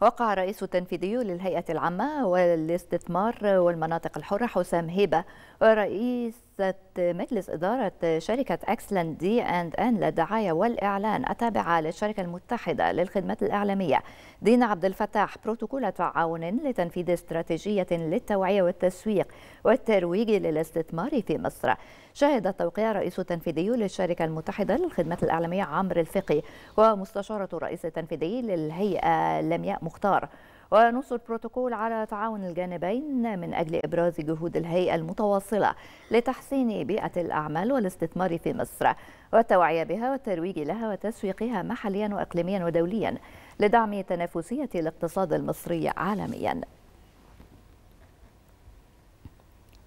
وقع الرئيس التنفيذي للهيئة العامة والاستثمار والمناطق الحرة حسام هيبة ورئيس رئيسة مجلس إدارة شركة اكسلاند دي أند أن للدعاية والإعلان التابعة للشركة المتحدة للخدمات الإعلامية دينا عبد الفتاح بروتوكول تعاون لتنفيذ استراتيجية للتوعية والتسويق والترويج للاستثمار في مصر شهد التوقيع رئيس تنفيذي للشركة المتحدة للخدمات الإعلامية عمرو الفقي ومستشارة الرئيس التنفيذي للهيئة لمياء مختار ونص البروتوكول على تعاون الجانبين من أجل إبراز جهود الهيئة المتواصلة لتحسين بيئة الأعمال والاستثمار في مصر والتوعية بها والترويج لها وتسويقها محليا وإقليميا ودوليا لدعم تنافسية الاقتصاد المصري عالميا